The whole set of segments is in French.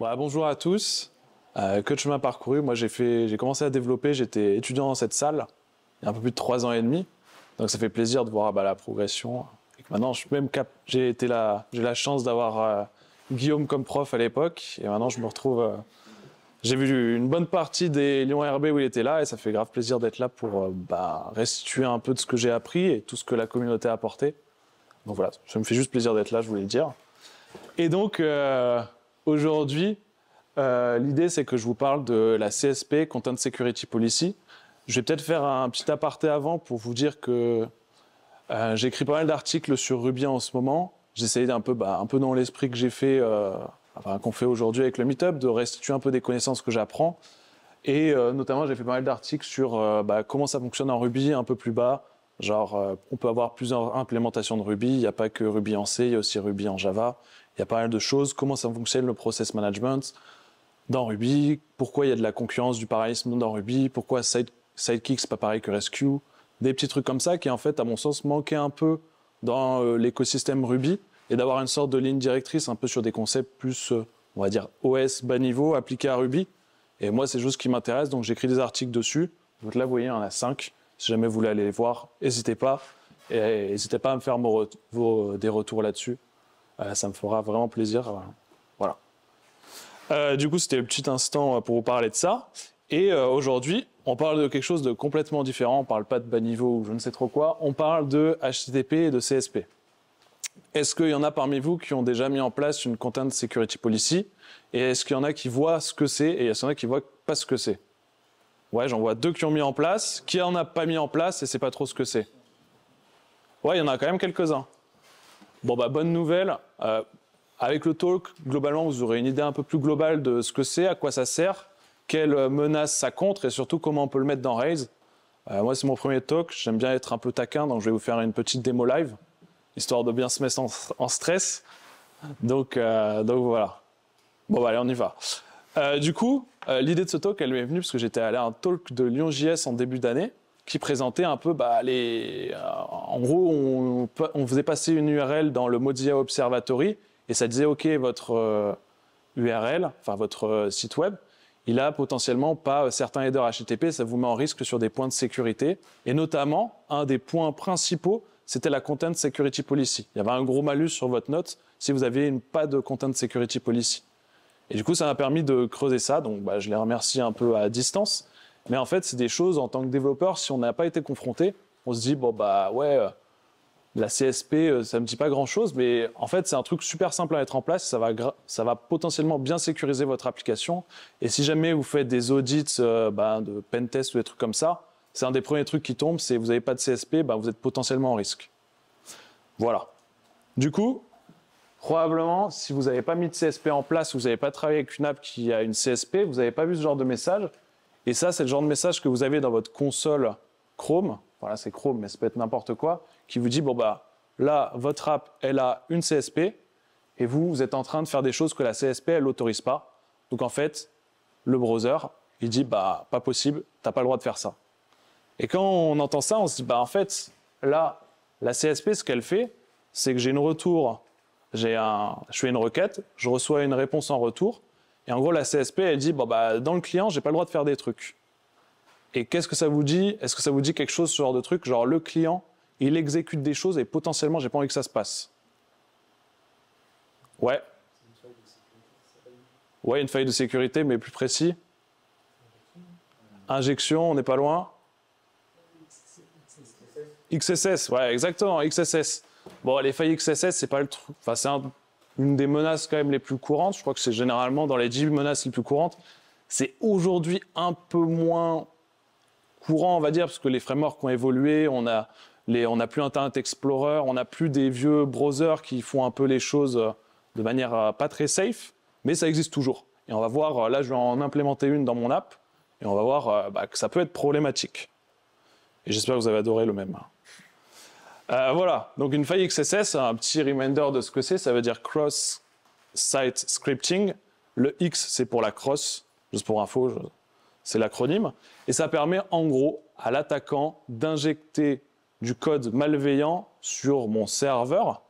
Bah, bonjour à tous. Euh, que de chemin parcouru. Moi, j'ai commencé à développer. J'étais étudiant dans cette salle il y a un peu plus de trois ans et demi. Donc, ça fait plaisir de voir bah, la progression. maintenant, même j'ai été la, j'ai la chance d'avoir euh, Guillaume comme prof à l'époque. Et maintenant, je me retrouve. Euh, j'ai vu une bonne partie des Lyon RB où il était là, et ça fait grave plaisir d'être là pour bah, restituer un peu de ce que j'ai appris et tout ce que la communauté a apporté. Donc voilà, ça me fait juste plaisir d'être là, je voulais le dire. Et donc, Aujourd'hui, euh, l'idée, c'est que je vous parle de la CSP, Content Security Policy. Je vais peut-être faire un petit aparté avant pour vous dire que euh, j'écris pas mal d'articles sur Ruby en ce moment. J'essayais d'un peu, bah, un peu dans l'esprit que j'ai fait, euh, qu'on fait aujourd'hui avec le Meetup, de restituer un peu des connaissances que j'apprends. Et euh, notamment, j'ai fait pas mal d'articles sur bah, comment ça fonctionne en Ruby un peu plus bas. Genre, on peut avoir plusieurs implémentations de Ruby. Il n'y a pas que Ruby en C, il y a aussi Ruby en Java. Il y a pas mal de choses. Comment ça fonctionne le process management dans Ruby Pourquoi il y a de la concurrence, du parallélisme dans Ruby Pourquoi Side, Sidekick, c'est pas pareil que Rescue Des petits trucs comme ça qui, en fait, à mon sens, manquaient un peu dans euh, l'écosystème Ruby et d'avoir une sorte de ligne directrice un peu sur des concepts plus, euh, on va dire, OS bas niveau appliqués à Ruby. Et moi, c'est juste ce qui m'intéresse, donc j'écris des articles dessus. Vous là, vous voyez, il y en a cinq. Si jamais vous voulez aller les voir, n'hésitez pas. Et n'hésitez pas à me faire des retours là-dessus. Euh, ça me fera vraiment plaisir. Euh, voilà. Euh, du coup, c'était le petit instant pour vous parler de ça. Et aujourd'hui, on parle de quelque chose de complètement différent. On parle pas de bas niveau ou je ne sais trop quoi. On parle de HTTP et de CSP. Est-ce qu'il y en a parmi vous qui ont déjà mis en place une content security policy Et est-ce qu'il y en a qui voient ce que c'est et est y en a qui voient pas ce que c'est Ouais, j'en vois deux qui ont mis en place. Qui en a pas mis en place et c'est pas trop ce que c'est Ouais, il y en a quand même quelques-uns. Bon, bah, bonne nouvelle. Euh, avec le talk, globalement, vous aurez une idée un peu plus globale de ce que c'est, à quoi ça sert, quelles euh, menaces ça contre et surtout comment on peut le mettre dans raise. Euh, moi, c'est mon premier talk. J'aime bien être un peu taquin, donc je vais vous faire une petite démo live, histoire de bien se mettre en, stress. Donc, donc voilà. Bon, bah, allez, on y va. du coup, l'idée de ce talk, elle m'est venue parce que j'étais allé à un talk de Lyon JS en début d'année qui présentait un peu bah, euh, En gros, on, faisait passer une URL dans le Mozilla Observatory et ça disait OK, votre URL, euh, enfin votre euh, site web, il a potentiellement pas certains headers HTTP, ça vous met en risque sur des points de sécurité. Et notamment, un des points principaux, c'était la Content Security Policy. Il y avait un gros malus sur votre note si vous aviez une pas de Content Security Policy. Et du coup, ça m'a permis de creuser ça, donc bah, je les remercie un peu à distance. Mais en fait, c'est des choses, en tant que développeur, si on n'a pas été confronté, on se dit, bon, bah ouais, euh, la CSP, euh, ça ne me dit pas grand-chose, mais en fait, c'est un truc super simple à mettre en place. Ça va, ça va potentiellement bien sécuriser votre application. Et si jamais vous faites des audits euh, bah, de pen ou des trucs comme ça, c'est un des premiers trucs qui tombe, c'est vous n'avez pas de CSP, bah, vous êtes potentiellement en risque. Voilà. Du coup, probablement, si vous n'avez pas mis de CSP en place, vous n'avez pas travaillé avec une app qui a une CSP, vous n'avez pas vu ce genre de message, et ça, c'est le genre de message que vous avez dans votre console Chrome, voilà, c'est Chrome, mais ça peut être n'importe quoi, qui vous dit, bon, bah, là, votre app, elle a une CSP, et vous, vous êtes en train de faire des choses que la CSP, elle n'autorise pas. Donc, en fait, le browser, il dit, bah, pas possible, t'as pas le droit de faire ça. Et quand on entend ça, on se dit, bah, en fait, là, la CSP, ce qu'elle fait, c'est que j'ai une retour, j'ai un, je fais une requête, je reçois une réponse en retour, et en gros, la CSP, elle dit, bon, bah, dans le client, j'ai pas le droit de faire des trucs. Et qu'est-ce que ça vous dit Est-ce que ça vous dit quelque chose, ce genre de truc Genre, le client, il exécute des choses et potentiellement, j'ai pas envie que ça se passe. Ouais. Ouais, une faille de sécurité, mais plus précis. Injection, on n'est pas loin. XSS, ouais, exactement, XSS. Bon, les failles XSS, c'est pas le truc. Enfin, c'est un une des menaces quand même les plus courantes, je crois que c'est généralement dans les 10 menaces les plus courantes, c'est aujourd'hui un peu moins courant, on va dire, parce que les frameworks ont évolué, on a on n'a plus Internet Explorer, on n'a plus des vieux browsers qui font un peu les choses euh, de manière euh, pas très safe, mais ça existe toujours. Et on va voir, euh, là je vais en implémenter une dans mon app, et on va voir bah, que ça peut être problématique. Et j'espère que vous avez adoré le même. Euh, voilà, donc une faille XSS, un petit reminder de ce que c'est, ça veut dire Cross Site Scripting. Le X, c'est pour la cross, juste pour info, c'est l'acronyme. Et ça permet en gros à l'attaquant d'injecter du code malveillant sur mon serveur.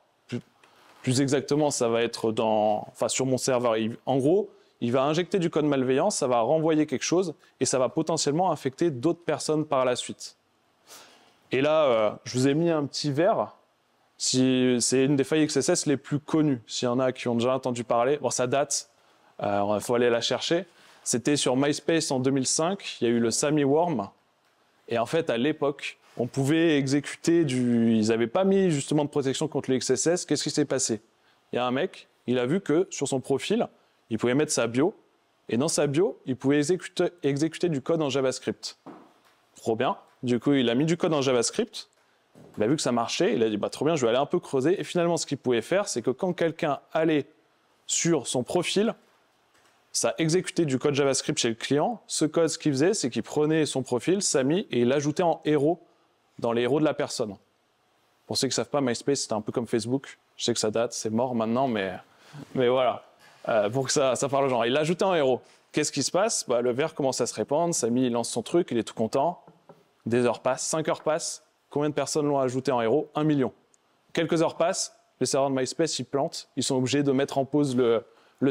Plus exactement, ça va être dans, enfin, sur mon serveur. En gros, il va injecter du code malveillant, ça va renvoyer quelque chose et ça va potentiellement infecter d'autres personnes par la suite. Et là, euh, je vous ai mis un petit verre. c'est une des failles XSS les plus connues. S'il y en a qui ont déjà entendu parler, bon, ça date, il euh, faut aller la chercher. C'était sur MySpace en 2005, il y a eu le Sami Worm. Et en fait, à l'époque, on pouvait exécuter du... Ils n'avaient pas mis justement de protection contre le XSS. Qu'est-ce qui s'est passé Il y a un mec, il a vu que sur son profil, il pouvait mettre sa bio. Et dans sa bio, il pouvait exécuter, exécuter du code en JavaScript. Trop bien. Du coup, il a mis du code en JavaScript. Il bah, a vu que ça marchait, il a dit bah, trop bien, je vais aller un peu creuser. Et finalement, ce qu'il pouvait faire, c'est que quand quelqu'un allait sur son profil, ça exécutait du code JavaScript chez le client. Ce code, ce qu'il faisait, c'est qu'il prenait son profil, Samy, et il l'ajoutait en héros, dans les héros de la personne. Pour ceux qui ne savent pas, MySpace, c'était un peu comme Facebook. Je sais que ça date, c'est mort maintenant, mais, mais voilà. Euh, pour que ça, ça parle aux gens. Il l'ajoutait en héros. Qu'est-ce qui se passe bah, Le verre commence à se répandre, Samy il lance son truc, il est tout content. Des heures passent, 5 heures passent, combien de personnes l'ont ajouté en héros Un million. Quelques heures passent, les serveurs de MySpace ils plantent, ils sont obligés de mettre en pause le,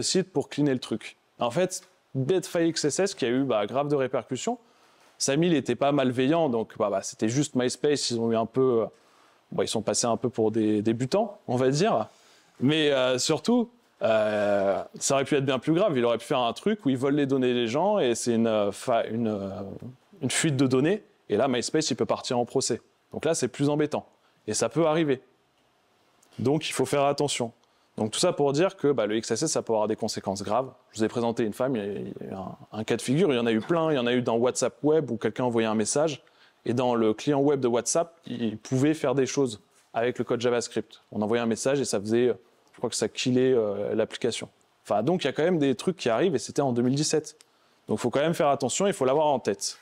site pour cleaner le truc. En fait, bête XSS qui a eu bah, grave de répercussions. Samy, il n'était pas malveillant, donc bah, bah, c'était juste MySpace, ils ont eu un peu. Euh, bah, ils sont passés un peu pour des débutants, on va dire. Mais euh, surtout, euh, ça aurait pu être bien plus grave. Il aurait pu faire un truc où il vole les données des gens et c'est une, une fuite de données et là, MySpace, il peut partir en procès. Donc là, c'est plus embêtant. Et ça peut arriver. Donc, il faut faire attention. Donc tout ça pour dire que bah, le XSS, ça peut avoir des conséquences graves. Je vous ai présenté une femme, il y a un, cas de figure, il y en a eu plein, il y en a eu dans WhatsApp Web où quelqu'un envoyait un message, et dans le client web de WhatsApp, il pouvait faire des choses avec le code JavaScript. On envoyait un message et ça faisait, euh, je crois que ça killait euh, l'application. Enfin, donc il y a quand même des trucs qui arrivent, et c'était en 2017. Donc il faut quand même faire attention, il faut l'avoir en tête.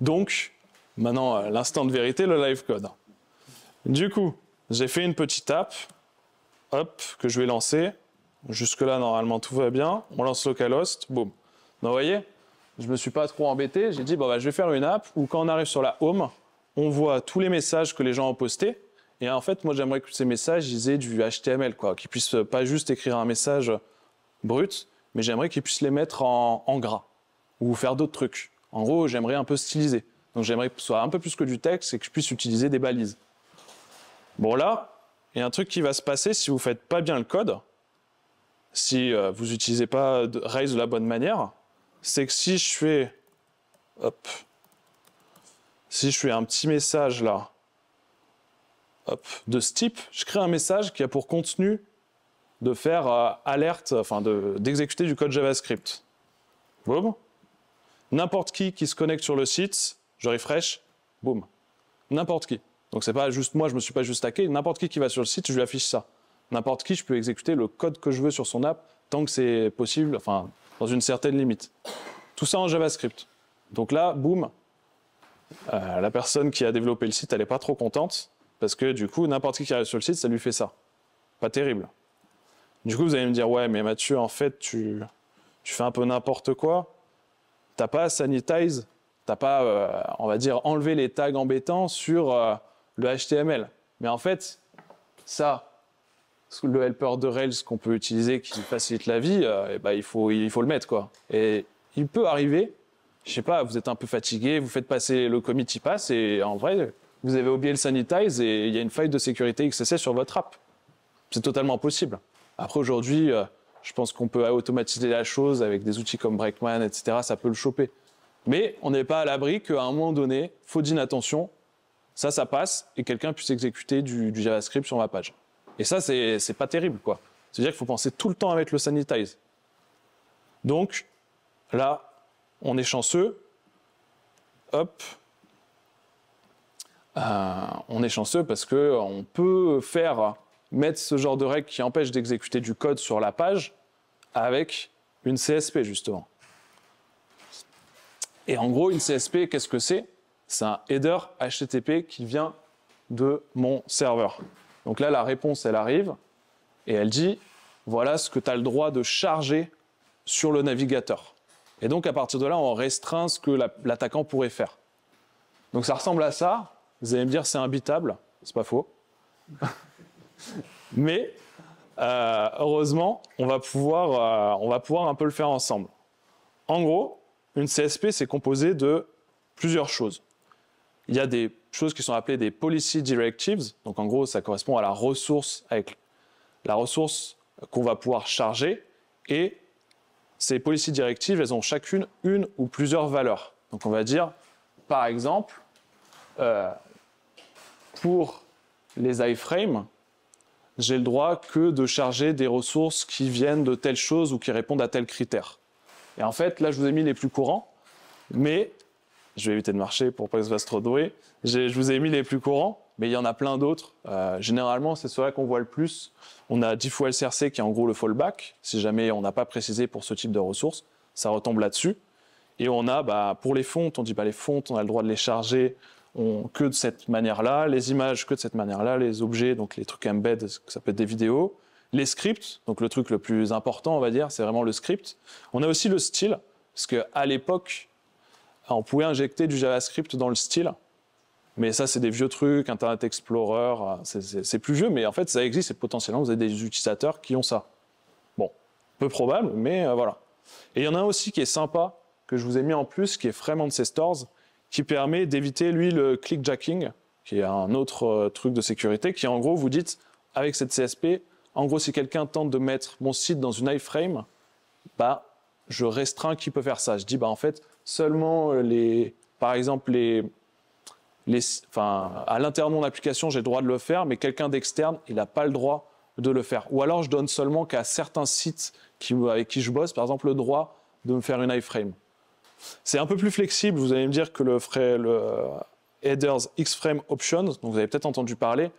Donc, maintenant, euh, l'instant de vérité, le live code. Du coup, j'ai fait une petite app, hop, que je vais lancer. Jusque-là, normalement, tout va bien. On lance localhost, boum. Donc, vous voyez, je me suis pas trop embêté. J'ai dit, bon, bah, je vais faire une app où quand on arrive sur la home, on voit tous les messages que les gens ont postés. Et en fait, moi, j'aimerais que ces messages, ils aient du HTML, quoi, qu'ils puissent pas juste écrire un message brut, mais j'aimerais qu'ils puissent les mettre en gras ou faire d'autres trucs. En gros, j'aimerais un peu styliser. Donc j'aimerais que ce soit un peu plus que du texte et que je puisse utiliser des balises. Bon là, il y a un truc qui va se passer si vous ne faites pas bien le code, si euh, vous n'utilisez pas de Rails de la bonne manière, c'est que si je fais... Si je fais un petit message là, hop, de ce type, je crée un message qui a pour contenu de faire euh, alerte, enfin d'exécuter du code JavaScript. Boum. N'importe qui qui se connecte sur le site, je refresh, boum. N'importe qui. Donc c'est pas juste moi, je me suis pas juste hacké, n'importe qui qui va sur le site, je lui affiche ça. N'importe qui, je peux exécuter le code que je veux sur son app tant que c'est possible, enfin dans une certaine limite. Tout ça en JavaScript. Donc là, boum, euh, la personne qui a développé le site, elle n'est pas trop contente parce que du coup, n'importe qui qui arrive sur le site, ça lui fait ça. Pas terrible. Du coup, vous allez me dire, ouais, mais Mathieu, en fait, tu fais un peu n'importe quoi t'as pas sanitize, t'as pas, euh, on va dire, enlevé les tags embêtants sur euh, le HTML. Mais en fait, ça, le helper de Rails qu'on peut utiliser qui facilite la vie, euh, eh ben, il, faut, il faut le mettre. quoi. Et il peut arriver, je sais pas, vous êtes un peu fatigué, vous faites passer le commit, il passe, et en vrai, vous avez oublié le sanitize et il y a une faille de sécurité XSS sur votre app. C'est totalement possible. Après, aujourd'hui, je pense qu'on peut automatiser la chose avec des outils comme Breakman, etc. Ça peut le choper. Mais on n'est pas à l'abri qu'à un moment donné, faute d'inattention, ça, ça passe et quelqu'un puisse exécuter du, JavaScript sur ma page. Et ça, c'est pas terrible, quoi. C'est-à-dire qu'il faut penser tout le temps à mettre le sanitize. Donc, là, on est chanceux. Hop. Euh, on est chanceux parce que on peut faire mettre ce genre de règle qui empêche d'exécuter du code sur la page avec une CSP, justement. Et en gros, une CSP, qu'est-ce que c'est C'est un header HTTP qui vient de mon serveur. Donc là, la réponse, elle arrive et elle dit, voilà ce que tu as le droit de charger sur le navigateur. Et donc, à partir de là, on restreint ce que l'attaquant pourrait faire. Donc ça ressemble à ça. Vous allez me dire, c'est imbitable. C'est pas faux. Mais euh, heureusement, on va, pouvoir, euh, on va pouvoir un peu le faire ensemble. En gros, une CSP, c'est composé de plusieurs choses. Il y a des choses qui sont appelées des policy directives. Donc en gros, ça correspond à la ressource, avec la ressource qu'on va pouvoir charger. Et ces policy directives, elles ont chacune une ou plusieurs valeurs. Donc on va dire, par exemple, euh, pour les iframes, j'ai le droit que de charger des ressources qui viennent de telle chose ou qui répondent à tel critère. Et en fait, là, je vous ai mis les plus courants, mais je vais éviter de marcher pour pas que ça fasse trop doué. Je vous ai mis les plus courants, mais il y en a plein d'autres. Euh, généralement, c'est ceux-là qu'on voit le plus. On a 10 fois LCRC qui est en gros le fallback, si jamais on n'a pas précisé pour ce type de ressources, ça retombe là-dessus. Et on a, bah, pour les fontes, on dit pas les fontes, on a le droit de les charger que de cette manière-là, les images que de cette manière-là, les objets, donc les trucs embed, ça peut être des vidéos, les scripts, donc le truc le plus important, on va dire, c'est vraiment le script. On a aussi le style, parce qu'à l'époque, on pouvait injecter du JavaScript dans le style, mais ça, c'est des vieux trucs, Internet Explorer, c'est plus vieux, mais en fait, ça existe et potentiellement, vous avez des utilisateurs qui ont ça. Bon, peu probable, mais euh, voilà. Et il y en a un aussi qui est sympa, que je vous ai mis en plus, qui est vraiment ces Stores qui permet d'éviter, lui, le clickjacking, qui est un autre euh, truc de sécurité, qui en gros vous dites, avec cette CSP, en gros, si quelqu'un tente de mettre mon site dans une iframe, bah, je restreins qui peut faire ça. Je dis, bah, en fait, seulement euh, les, par exemple, les, les, enfin, à l'intérieur de mon application, j'ai le droit de le faire, mais quelqu'un d'externe, il n'a pas le droit de le faire. Ou alors, je donne seulement qu'à certains sites qui, avec qui je bosse, par exemple, le droit de me faire une iframe. C'est un peu plus flexible, vous allez me dire, que le, euh, Headers X-Frame Options, dont vous avez peut-être entendu parler,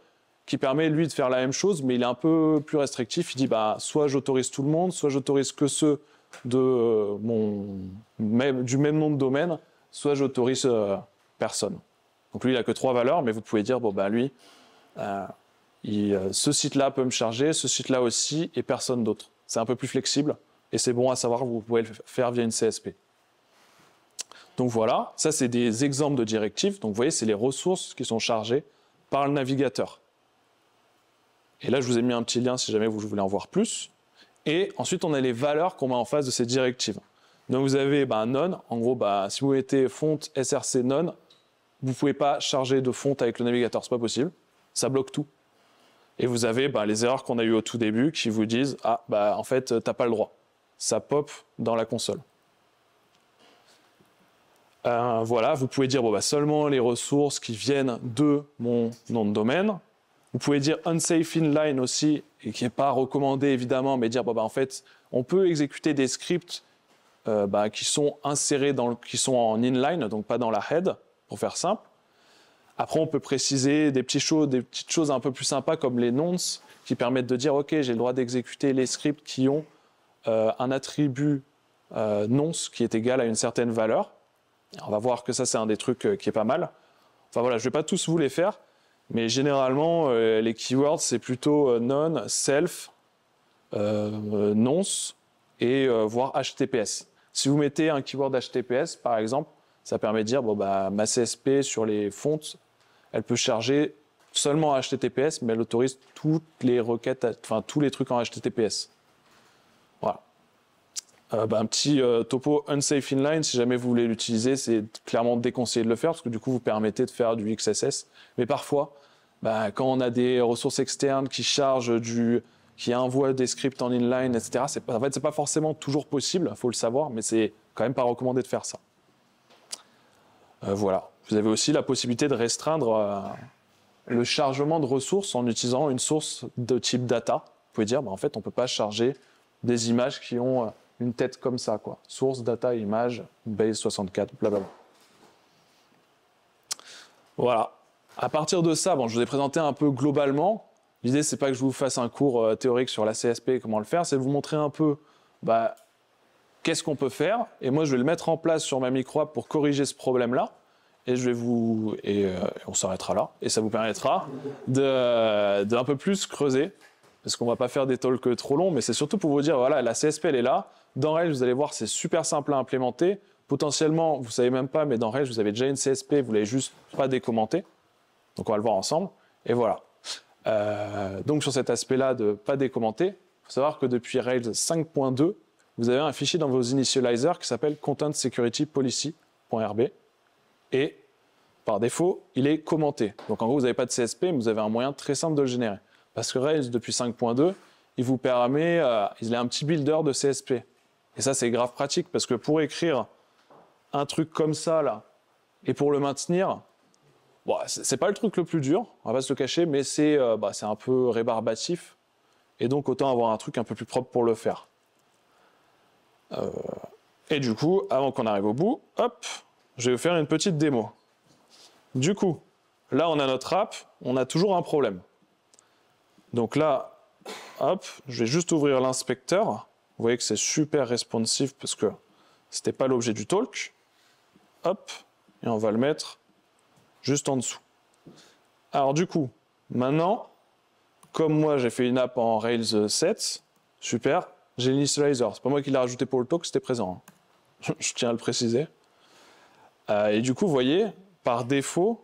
qui permet lui de faire la même chose, mais il est un peu plus restrictif. Il dit bah, soit j'autorise tout le monde, soit j'autorise que ceux de, euh, du même nom de domaine, soit j'autorise euh, personne. Donc lui, il n'a que trois valeurs, mais vous pouvez dire bon, bah, lui, ce site-là peut me charger, ce site-là aussi, et personne d'autre. C'est un peu plus flexible, et c'est bon à savoir, vous pouvez le faire via une CSP. Donc voilà, ça c'est des exemples de directives. Donc vous voyez, c'est les ressources qui sont chargées par le navigateur. Et là, je vous ai mis un petit lien si jamais vous voulez en voir plus. Et ensuite, on a les valeurs qu'on met en face de ces directives. Donc vous avez bah, none, en gros, bah, si vous mettez fonte SRC none, vous ne pouvez pas charger de fonte avec le navigateur, c'est pas possible, ça bloque tout. Et vous avez bah, les erreurs qu'on a eues au tout début qui vous disent « Ah, bah, en fait, t'as pas le droit ». Ça pop dans la console. Euh, voilà, vous pouvez dire bah, seulement les ressources qui viennent de mon nom de domaine. Vous pouvez dire unsafe inline aussi, et qui n'est pas recommandé évidemment, mais dire bah, en fait, on peut exécuter des scripts euh, bah, qui sont insérés dans qui sont en inline, donc pas dans la head, pour faire simple. Après, on peut préciser des, petits choses, des petites choses un peu plus sympas comme les nonce, qui permettent de dire ok, j'ai le droit d'exécuter les scripts qui ont euh, un attribut nonce qui est égal à une certaine valeur on va voir que ça, c'est un des trucs euh, qui est pas mal. Enfin voilà, je vais pas tous vous les faire, mais généralement, euh, les keywords, c'est plutôt euh, non, self, nonce et voire HTTPS. Si vous mettez un keyword HTTPS, par exemple, ça permet de dire, bon, bah, ma CSP sur les fontes, elle peut charger seulement HTTPS, mais elle autorise toutes les requêtes, enfin tous les trucs en HTTPS. Euh, bah, un petit euh, topo unsafe inline, si jamais vous voulez l'utiliser, c'est clairement déconseillé de le faire parce que du coup vous permettez de faire du XSS. Mais parfois, bah, quand on a des ressources externes qui chargent du, qui envoient des scripts en inline, etc. C'est en fait c'est pas forcément toujours possible, faut le savoir, mais c'est quand même pas recommandé de faire ça. Euh, voilà. Vous avez aussi la possibilité de restreindre le chargement de ressources en utilisant une source de type data. Vous pouvez dire, bah, en fait, on peut pas charger des images qui ont une tête comme ça, quoi. Source, data, image, base 64, blablabla. Voilà. À partir de ça, bon, je vous ai présenté un peu globalement. L'idée, n'est pas que je vous fasse un cours euh, théorique sur la CSP et comment le faire, c'est de vous montrer un peu bah, qu'est-ce qu'on peut faire. Et moi, je vais le mettre en place sur ma micro pour corriger ce problème-là. Et je vais vous. Et euh, on s'arrêtera là. Et ça vous permettra d'un peu plus creuser parce qu'on va pas faire des talks trop longs, mais c'est surtout pour vous dire, voilà, la CSP, elle est là. Dans Rails, vous allez voir, c'est super simple à implémenter. Potentiellement, vous savez même pas, mais dans Rails, vous avez déjà une CSP, vous l'avez juste pas décommentée. Donc on va le voir ensemble. Et voilà. Euh, donc sur cet aspect-là de pas décommenter, il faut savoir que depuis Rails 5.2, vous avez un fichier dans vos initializers qui s'appelle content-security-policy.rb et par défaut, il est commenté. Donc en gros, vous n'avez pas de CSP, mais vous avez un moyen très simple de le générer. Parce que Rails, depuis 5.2, il vous permet, euh, il a un petit builder de CSP. Et ça, c'est grave pratique parce que pour écrire un truc comme ça, là, et pour le maintenir, ce c'est pas le truc le plus dur, on va pas se le cacher, mais euh, bah, c'est un peu rébarbatif. Et donc, autant avoir un truc un peu plus propre pour le faire. Euh, et du coup, avant qu'on arrive au bout, hop, je vais vous faire une petite démo. Du coup, là, on a notre app, on a toujours un problème. Donc là, hop, je vais juste ouvrir l'inspecteur. Vous voyez que c'est super responsive parce que ce n'était pas l'objet du talk. Hop, et on va le mettre juste en dessous. Alors du coup, maintenant, comme moi j'ai fait une app en Rails 7, super, j'ai l'initializer. C'est pas moi qui l'ai rajouté pour le talk, c'était présent. Hein. je tiens à le préciser. Euh, et du coup, vous voyez, par défaut,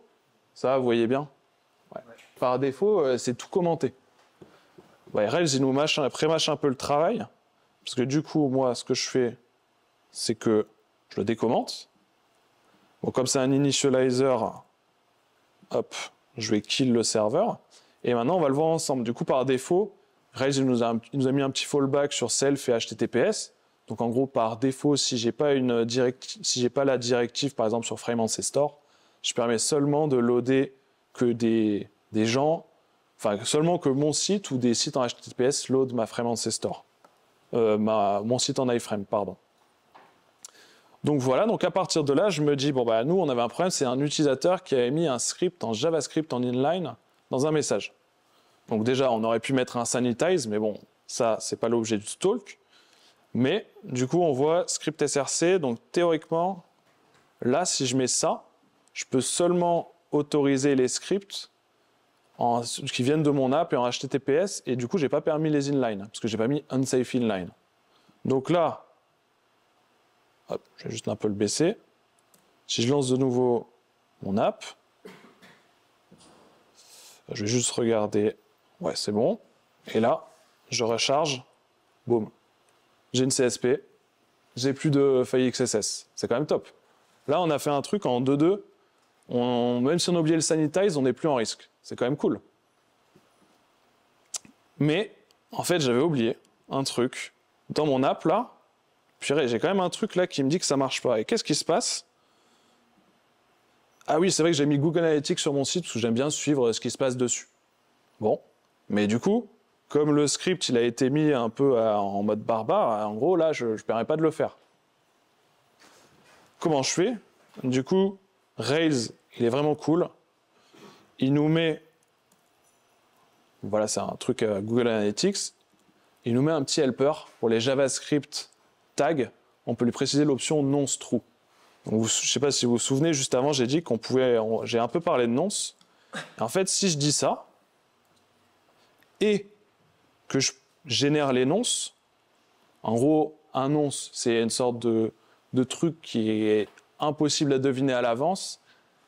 ça, vous voyez bien. Par défaut, euh, c'est tout commenté. Bah, Rails, il nous prémâche pré un peu le travail. Parce que du coup, moi, ce que je fais, c'est que je le décommente. comme c'est un initializer, hop, je vais kill le serveur. Et maintenant, on va le voir ensemble. Du coup, par défaut, Rails nous, a, nous a mis un petit fallback sur self et HTTPS. Donc en gros, par défaut, si j'ai pas une si j'ai pas la directive, par exemple sur Frame Ancestor, je permets seulement de loader que des, des gens Enfin, seulement que mon site ou des sites en HTTPS load ma frame ancestor. Euh, ma, mon site en iframe, pardon. Donc voilà, donc à partir de là, je me dis, bon, bah, nous, on avait un problème, c'est un utilisateur qui avait mis un script en JavaScript en inline dans un message. Donc déjà, on aurait pu mettre un sanitize, mais bon, ça, c'est pas l'objet du talk. Mais du coup, on voit script src, donc théoriquement, là, si je mets ça, je peux seulement autoriser les scripts qui viennent de mon app et en HTTPS, et du coup, j'ai pas permis les inline, parce que j'ai pas mis unsafe inline. Donc là, je vais juste un peu le baisser. Si je lance de nouveau mon app, je vais juste regarder, ouais, c'est bon. Et là, je recharge, boum, j'ai une CSP, j'ai plus de failli XSS. C'est quand même top. Là, on a fait un truc en 2-2, même si on a le sanitize, on n'est plus en risque. C'est quand même cool. Mais en fait, j'avais oublié un truc dans mon app là. j'ai quand même un truc là qui me dit que ça marche pas. Et qu'est-ce qui se passe Ah oui, c'est vrai que j'ai mis Google Analytics sur mon site parce que j'aime bien suivre ce qui se passe dessus. Bon, mais du coup, comme le script il a été mis un peu en mode barbare, en gros là, je ne permets pas de le faire. Comment je fais Du coup, Rails, il est vraiment cool il nous met, voilà, c'est un truc euh, Google Analytics, il nous met un petit helper pour les JavaScript tags. On peut lui préciser l'option nonce true. je ne sais pas si vous vous souvenez, juste avant, j'ai dit qu'on pouvait, j'ai un peu parlé de nonce. en fait, si je dis ça et que je génère les nonces, en gros, un nonce, c'est une sorte de truc qui est impossible à deviner à l'avance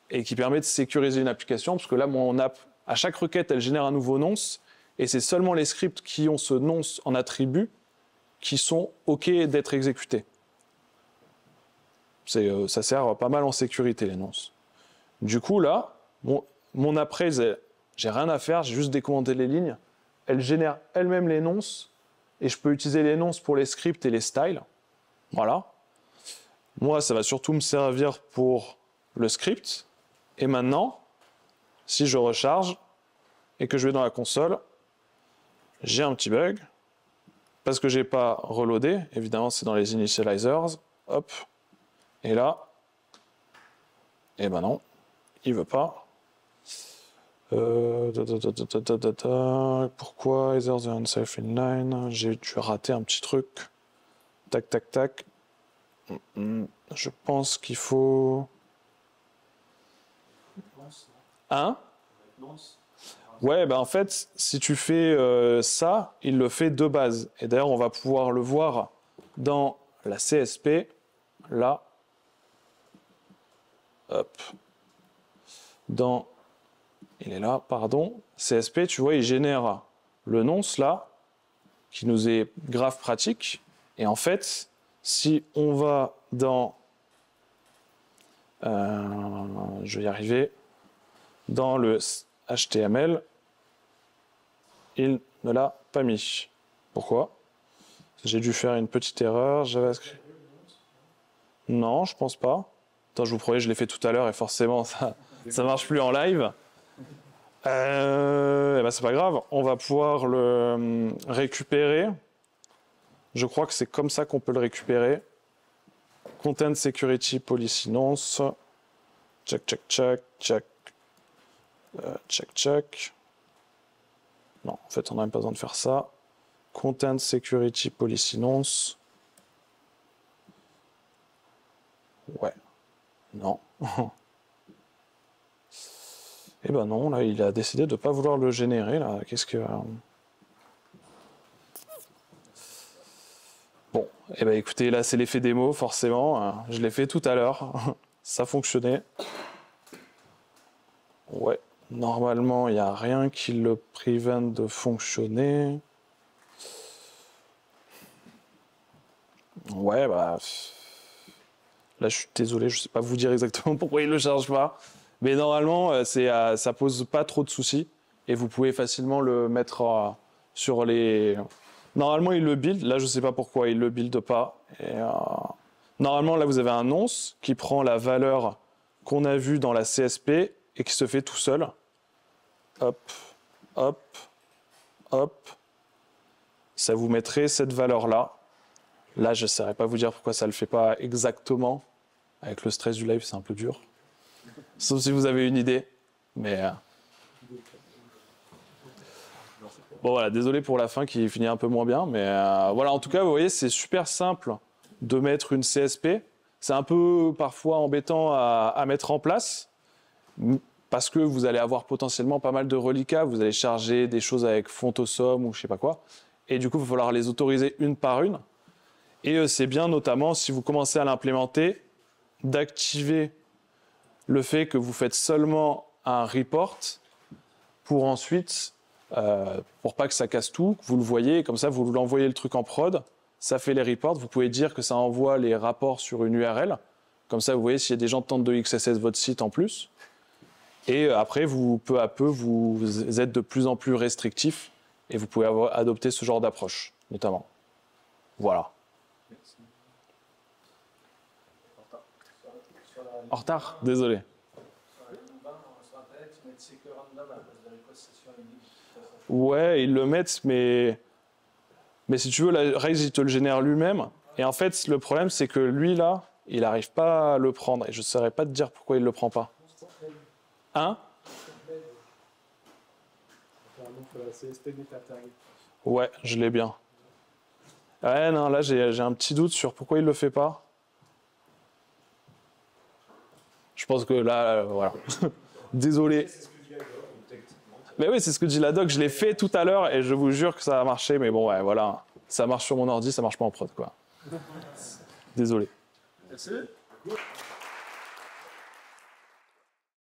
et qui permet de sécuriser une application, parce que là, mon app, à chaque requête, elle génère un nouveau nonce, et c'est seulement les scripts qui ont ce nonce en attribut qui sont OK d'être exécutés. C'est, euh, ça sert pas mal en sécurité, les nonces. Du coup, là, mon, mon appraise, j'ai rien à faire, j'ai juste décommandé les lignes. Elle génère elle-même les nonces, et je peux utiliser les nonces pour les scripts et les styles. Voilà. Moi, ça va surtout me servir pour le script, et maintenant, si je recharge et que je vais dans la console, j'ai un petit bug. Parce que j'ai pas reloadé, évidemment c'est dans les initializers. Hop. Et là, et ben non, il veut pas. Euh, Pourquoi Isers J'ai dû rater un petit truc. Tac, tac, tac. Mm, mm. Je pense qu'il faut Hein Ouais, ben en fait, si tu fais euh, ça, il le fait de base. Et d'ailleurs, on va pouvoir le voir dans la CSP, là. Hop. Dans, il est là, pardon. CSP, tu vois, il génère le nonce là, qui nous est grave pratique. Et en fait, si on va dans, euh, je vais y arriver, dans le HTML, il ne l'a pas mis. Pourquoi J'ai dû faire une petite erreur. Non, je pense pas. Attends, je vous promets, je l'ai fait tout à l'heure et forcément, ça ça marche plus en live. Euh, eh n'est ben, c'est pas grave, on va pouvoir le hum, récupérer. Je crois que c'est comme ça qu'on peut le récupérer. Content Security Policy Nonce. Check, check, check, check, euh, check, check. Non, en fait, on n'a même pas besoin de faire ça. Content security policy nonce. Ouais. Non. Eh ben non, là, il a décidé de ne pas vouloir le générer, là. Qu'est-ce que... Euh, bon, eh ben écoutez, là, c'est l'effet démo, forcément. Hein. Je l'ai fait tout à l'heure. Ça fonctionnait. Ouais. Normalement, il n'y a rien qui le prévienne de fonctionner. Ouais, bah. Là, je suis désolé, je ne sais pas vous dire exactement pourquoi il ne le charge pas. Mais normalement, euh, c'est, euh, ça pose pas trop de soucis. Et vous pouvez facilement le mettre euh, sur les. Normalement, il le build. Là, je ne sais pas pourquoi il le build pas. Et, Normalement, là, vous avez un nonce qui prend la valeur qu'on a vue dans la CSP et qui se fait tout seul. Hop, hop, hop. Ça vous mettrait cette valeur-là. Là, je ne saurais pas vous dire pourquoi ça ne le fait pas exactement. Avec le stress du live, c'est un peu dur. Sauf si vous avez une idée. Mais. Euh. Bon, voilà, désolé pour la fin qui finit un peu moins bien. Mais euh, voilà, en tout cas, vous voyez, c'est super simple de mettre une CSP. C'est un peu parfois embêtant à, à mettre en place parce que vous allez avoir potentiellement pas mal de reliquats, vous allez charger des choses avec Fontosome ou je sais pas quoi, et du coup, il va falloir les autoriser une par une. Et euh, c'est bien, notamment, si vous commencez à l'implémenter, d'activer le fait que vous faites seulement un report pour ensuite, euh, pour pas que ça casse tout, que vous le voyez, comme ça, vous l'envoyez le truc en prod, ça fait les reports, vous pouvez dire que ça envoie les rapports sur une URL, comme ça, vous voyez s'il y a des gens qui tentent de XSS votre site en plus. Et euh, après, vous, peu à peu, vous êtes de plus en plus restrictif et vous pouvez avoir, adopter ce genre d'approche, notamment. Voilà. En retard Désolé. Ouais, ils le mettent, mais, mais si tu veux, la Rails, il te le génère lui-même. Et en fait, le problème, c'est que lui, là, il n'arrive pas à le prendre. Et je ne saurais pas te dire pourquoi il ne le prend pas. Hein? Ouais, je l'ai bien. Ouais, non, là j'ai un petit doute sur pourquoi il le fait pas. Je pense que là, euh, voilà. Désolé. Mais oui, c'est ce que dit la doc. Je l'ai fait tout à l'heure et je vous jure que ça a marché. Mais bon, ouais, voilà. Ça marche sur mon ordi, ça marche pas en prod, quoi. Désolé. Merci.